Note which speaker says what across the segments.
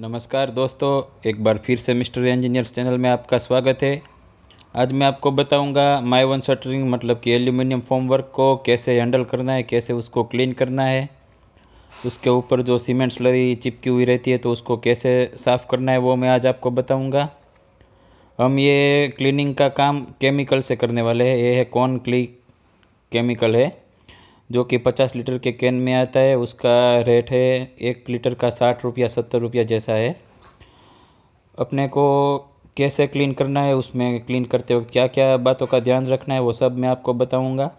Speaker 1: नमस्कार दोस्तों एक बार फिर से मिस्टर इंजीनियर्स चैनल में आपका स्वागत है आज मैं आपको बताऊंगा माई वन शटरिंग मतलब कि एल्यूमिनियम फॉर्मवर्क को कैसे हैंडल करना है कैसे उसको क्लीन करना है उसके ऊपर जो सीमेंट स्लरी चिपकी हुई रहती है तो उसको कैसे साफ़ करना है वो मैं आज आपको बताऊँगा हम ये क्लिनिंग का काम केमिकल से करने वाले हैं ये है कौन क्ली केमिकल है जो कि पचास लीटर के कैन में आता है उसका रेट है एक लीटर का साठ रुपया सत्तर रुपया जैसा है अपने को कैसे क्लीन करना है उसमें क्लीन करते वक्त क्या क्या बातों का ध्यान रखना है वो सब मैं आपको बताऊंगा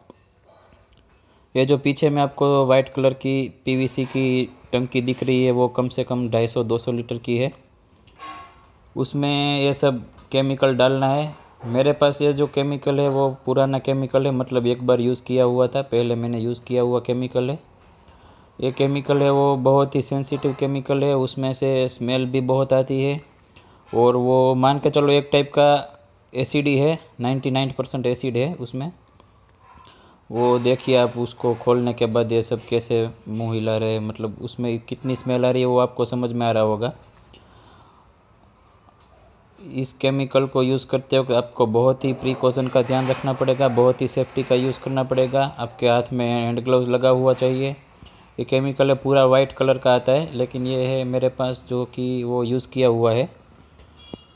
Speaker 1: ये जो पीछे में आपको वाइट कलर की पीवीसी की टंकी दिख रही है वो कम से कम 250-200 लीटर की है उसमें ये सब केमिकल डालना है मेरे पास ये जो केमिकल है वो पुराना केमिकल है मतलब एक बार यूज़ किया हुआ था पहले मैंने यूज़ किया हुआ केमिकल है ये केमिकल है वो बहुत ही सेंसिटिव केमिकल है उसमें से स्मेल भी बहुत आती है और वो मान के चलो एक टाइप का एसिड ही है नाइन्टी नाइन परसेंट एसिड है उसमें वो देखिए आप उसको खोलने के बाद ये सब कैसे मुँह हिला रहे मतलब उसमें कितनी स्मेल आ रही है वो आपको समझ में आ रहा होगा इस केमिकल को यूज़ करते वक्त आपको बहुत ही प्रिकॉशन का ध्यान रखना पड़ेगा बहुत ही सेफ्टी का यूज़ करना पड़ेगा आपके हाथ में हैंड ग्लव्स लगा हुआ चाहिए ये केमिकल है पूरा वाइट कलर का आता है लेकिन ये है मेरे पास जो कि वो यूज़ किया हुआ है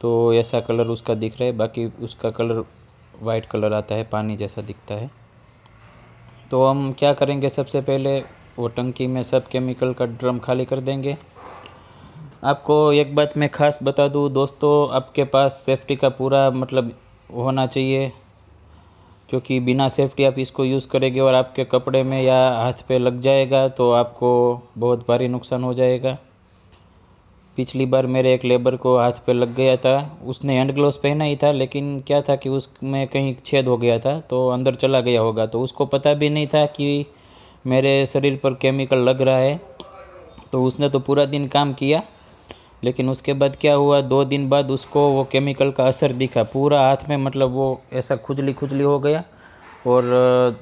Speaker 1: तो ऐसा कलर उसका दिख रहा है बाकी उसका कलर वाइट कलर आता है पानी जैसा दिखता है तो हम क्या करेंगे सबसे पहले वो टंकी में सब केमिकल का ड्रम खाली कर देंगे आपको एक बात मैं ख़ास बता दूँ दोस्तों आपके पास सेफ़्टी का पूरा मतलब होना चाहिए क्योंकि बिना सेफ़्टी आप इसको यूज़ करेंगे और आपके कपड़े में या हाथ पे लग जाएगा तो आपको बहुत भारी नुकसान हो जाएगा पिछली बार मेरे एक लेबर को हाथ पे लग गया था उसने हैंड ग्लोव पहना ही था लेकिन क्या था कि उसमें कहीं छेद हो गया था तो अंदर चला गया होगा तो उसको पता भी नहीं था कि मेरे शरीर पर केमिकल लग रहा है तो उसने तो पूरा दिन काम किया लेकिन उसके बाद क्या हुआ दो दिन बाद उसको वो केमिकल का असर दिखा पूरा हाथ में मतलब वो ऐसा खुजली खुजली हो गया और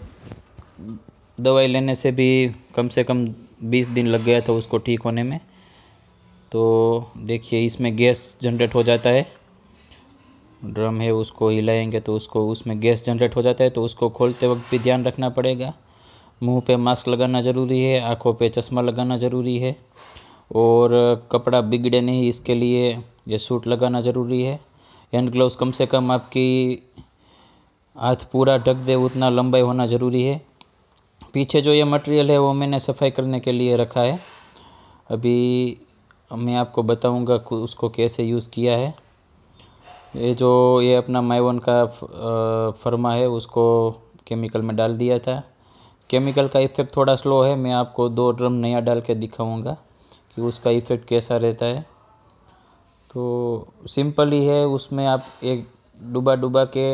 Speaker 1: दवाई लेने से भी कम से कम बीस दिन लग गया था उसको ठीक होने में तो देखिए इसमें गैस जनरेट हो जाता है ड्रम है उसको हिलाएंगे तो उसको उसमें गैस जनरेट हो जाता है तो उसको खोलते वक्त भी ध्यान रखना पड़ेगा मुंह पे मास्क लगाना ज़रूरी है आंखों पे चश्मा लगाना ज़रूरी है और कपड़ा बिगड़े नहीं इसके लिए ये सूट लगाना ज़रूरी है हैंड ग्लव्स कम से कम आपकी हाथ पूरा ढक दे उतना लंबाई होना ज़रूरी है पीछे जो ये मटेरियल है वो मैंने सफाई करने के लिए रखा है अभी मैं आपको बताऊंगा उसको कैसे यूज़ किया है ये जो ये अपना माइवन का फर्मा है उसको केमिकल में डाल दिया था केमिकल का इफेक्ट थोड़ा स्लो है मैं आपको दो ड्रम नया डाल के दिखाऊँगा कि उसका इफ़ेक्ट कैसा रहता है तो सिंपल ही है उसमें आप एक डुबा डुबा के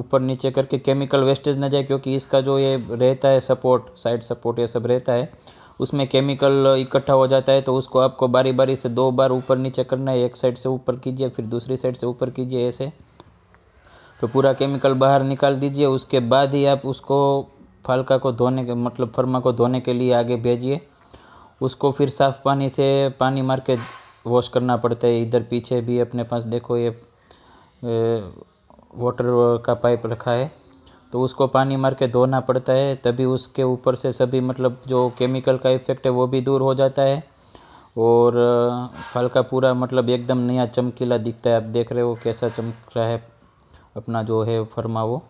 Speaker 1: ऊपर नीचे करके केमिकल वेस्टेज ना जाए क्योंकि इसका जो ये रहता है सपोर्ट साइड सपोर्ट ये सब रहता है उसमें केमिकल इकट्ठा हो जाता है तो उसको आपको बारी बारी से दो बार ऊपर नीचे करना है एक साइड से ऊपर कीजिए फिर दूसरी साइड से ऊपर कीजिए ऐसे तो पूरा केमिकल बाहर निकाल दीजिए उसके बाद ही आप उसको फालका को धोने के मतलब फर्मा को धोने के लिए आगे भेजिए उसको फिर साफ़ पानी से पानी मार के वॉश करना पड़ता है इधर पीछे भी अपने पास देखो ये वाटर का पाइप रखा है तो उसको पानी मार के धोना पड़ता है तभी उसके ऊपर से सभी मतलब जो केमिकल का इफ़ेक्ट है वो भी दूर हो जाता है और फल का पूरा मतलब एकदम नया चमकीला दिखता है आप देख रहे हो कैसा चमक रहा है अपना जो है फरमा वो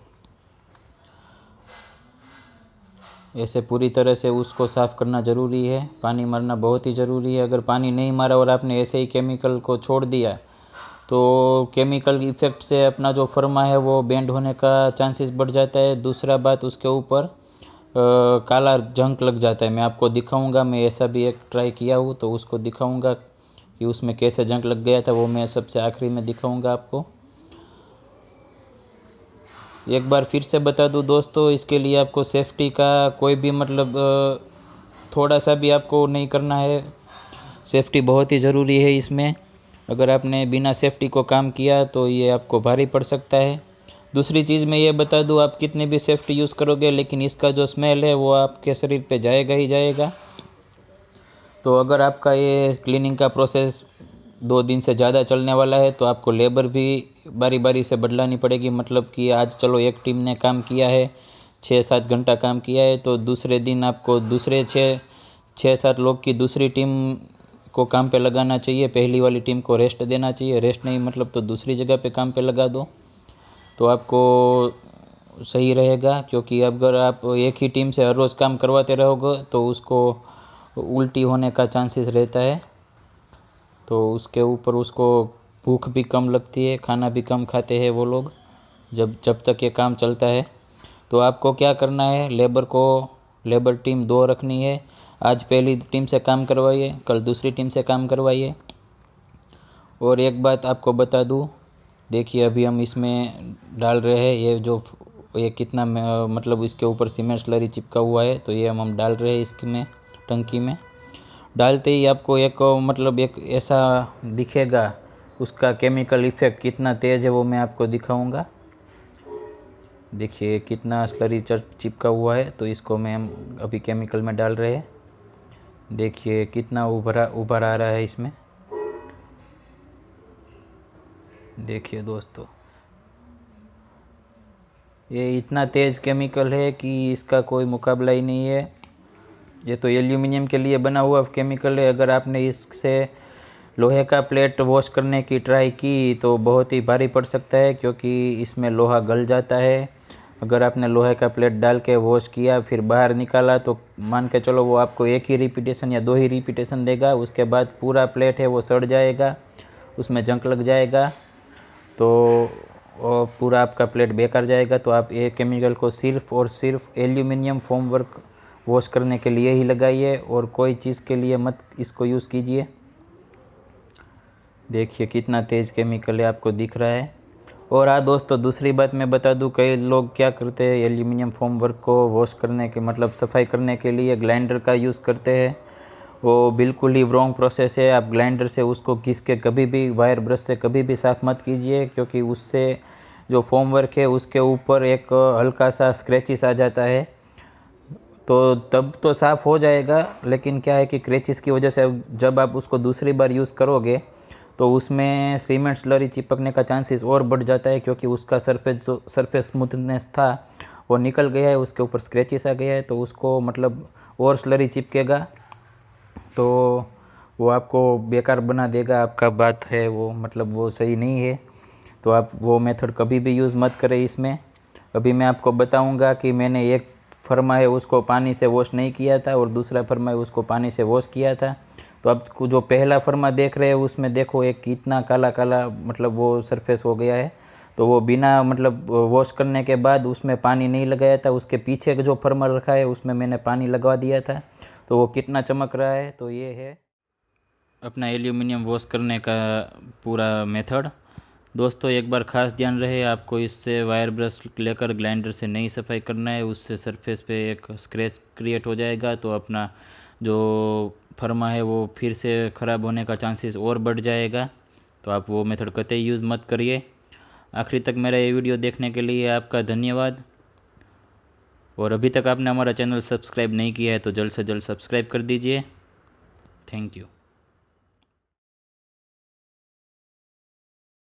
Speaker 1: ऐसे पूरी तरह से उसको साफ़ करना ज़रूरी है पानी मारना बहुत ही ज़रूरी है अगर पानी नहीं मारा और आपने ऐसे ही केमिकल को छोड़ दिया तो केमिकल इफ़ेक्ट से अपना जो फर्मा है वो बेंड होने का चांसेस बढ़ जाता है दूसरा बात उसके ऊपर काला जंक लग जाता है मैं आपको दिखाऊंगा मैं ऐसा भी एक ट्राई किया हूँ तो उसको दिखाऊंगा कि उसमें कैसे जंक लग गया था वो मैं सबसे आखिरी में दिखाऊंगा आपको एक बार फिर से बता दूँ दोस्तों इसके लिए आपको सेफ्टी का कोई भी मतलब थोड़ा सा भी आपको नहीं करना है सेफ्टी बहुत ही ज़रूरी है इसमें अगर आपने बिना सेफ्टी को काम किया तो ये आपको भारी पड़ सकता है दूसरी चीज़ मैं ये बता दूँ आप कितनी भी सेफ्टी यूज़ करोगे लेकिन इसका जो स्मेल है वो आपके शरीर पे जाएगा ही जाएगा तो अगर आपका ये क्लीनिंग का प्रोसेस दो दिन से ज़्यादा चलने वाला है तो आपको लेबर भी बारी बारी से बदलानी पड़ेगी मतलब कि आज चलो एक टीम ने काम किया है छः सात घंटा काम किया है तो दूसरे दिन आपको दूसरे छः छः सात लोग की दूसरी टीम को काम पे लगाना चाहिए पहली वाली टीम को रेस्ट देना चाहिए रेस्ट नहीं मतलब तो दूसरी जगह पे काम पे लगा दो तो आपको सही रहेगा क्योंकि अगर आप एक ही टीम से हर रोज़ काम करवाते रहोगे तो उसको उल्टी होने का चांसेस रहता है तो उसके ऊपर उसको भूख भी कम लगती है खाना भी कम खाते हैं वो लोग जब जब तक ये काम चलता है तो आपको क्या करना है लेबर को लेबर टीम दो रखनी है आज पहली टीम से काम करवाइए कल दूसरी टीम से काम करवाइए और एक बात आपको बता दूँ देखिए अभी हम इसमें डाल रहे हैं ये जो ये कितना मतलब इसके ऊपर सीमेंट स्लरी चिपका हुआ है तो ये हम हम डाल रहे हैं इसमें टंकी में डालते ही आपको एक मतलब एक ऐसा दिखेगा उसका केमिकल इफ़ेक्ट कितना तेज़ है वो मैं आपको दिखाऊंगा देखिए कितना स्लरी चिपका हुआ है तो इसको मैं अभी केमिकल में डाल रहे हैं देखिए कितना उभरा उभर आ रहा है इसमें देखिए दोस्तों ये इतना तेज़ केमिकल है कि इसका कोई मुकाबला ही नहीं है ये तो एल्यूमिनियम के लिए बना हुआ केमिकल है अगर आपने इससे लोहे का प्लेट वॉश करने की ट्राई की तो बहुत ही भारी पड़ सकता है क्योंकि इसमें लोहा गल जाता है अगर आपने लोहे का प्लेट डाल के वॉश किया फिर बाहर निकाला तो मान के चलो वो आपको एक ही रिपीटेशन या दो ही रिपीटेशन देगा उसके बाद पूरा प्लेट है वो सड़ जाएगा उसमें जंक लग जाएगा तो पूरा आपका प्लेट बेकार जाएगा तो आप ये केमिकल को सिर्फ और सिर्फ एल्यूमिनियम फॉर्म वर्क वॉश करने के लिए ही लगाइए और कोई चीज़ के लिए मत इसको यूज़ कीजिए देखिए कितना तेज़ केमिकल है आपको दिख रहा है और हाँ दोस्तों दूसरी बात मैं बता दूं कई लोग क्या करते हैं एल्यूमिनियम फोम वर्क को वॉश करने के मतलब सफाई करने के लिए ग्लाइंडर का यूज़ करते हैं वो बिल्कुल ही रॉन्ग प्रोसेस है आप ग्लाइंडर से उसको घिस के कभी भी वायर ब्रश से कभी भी साफ़ मत कीजिए क्योंकि उससे जो फोम वर्क है उसके ऊपर एक हल्का सा स्क्रैचिस आ जाता है तो तब तो साफ़ हो जाएगा लेकिन क्या है कि क्रेचिस की वजह से जब आप उसको दूसरी बार यूज़ करोगे तो उसमें सीमेंट स्लरी चिपकने का चांसेस और बढ़ जाता है क्योंकि उसका सरफेस जो सरफेस स्मूथनेस था वो निकल गया है उसके ऊपर स्क्रैचेस आ गया है तो उसको मतलब और स्लरी चिपकेगा तो वो आपको बेकार बना देगा आपका बात है वो मतलब वो सही नहीं है तो आप वो मेथड कभी भी यूज़ मत करें इसमें अभी मैं आपको बताऊंगा कि मैंने एक फरमा है उसको पानी से वॉश नहीं किया था और दूसरा फरमा है उसको पानी से वॉश किया था तो अब जो पहला फरमा देख रहे हैं उसमें देखो एक कितना काला काला मतलब वो सरफेस हो गया है तो वो बिना मतलब वॉश करने के बाद उसमें पानी नहीं लगाया था उसके पीछे जो फरमा रखा है उसमें मैंने पानी लगवा दिया था तो वो कितना चमक रहा है तो ये है अपना एल्यूमिनियम वॉश करने का पूरा मेथड दोस्तों एक बार खास ध्यान रहे आपको इससे वायर ब्रश लेकर ग्लाइंडर से नहीं सफाई करना है उससे सरफेस पे एक स्क्रैच क्रिएट हो जाएगा तो अपना जो फर्मा है वो फिर से ख़राब होने का चांसेस और बढ़ जाएगा तो आप वो मेथड कतई यूज़ मत करिए आखिरी तक मेरा ये वीडियो देखने के लिए आपका धन्यवाद और अभी तक आपने हमारा चैनल सब्सक्राइब नहीं किया है तो जल्द से जल्द सब्सक्राइब कर दीजिए थैंक यू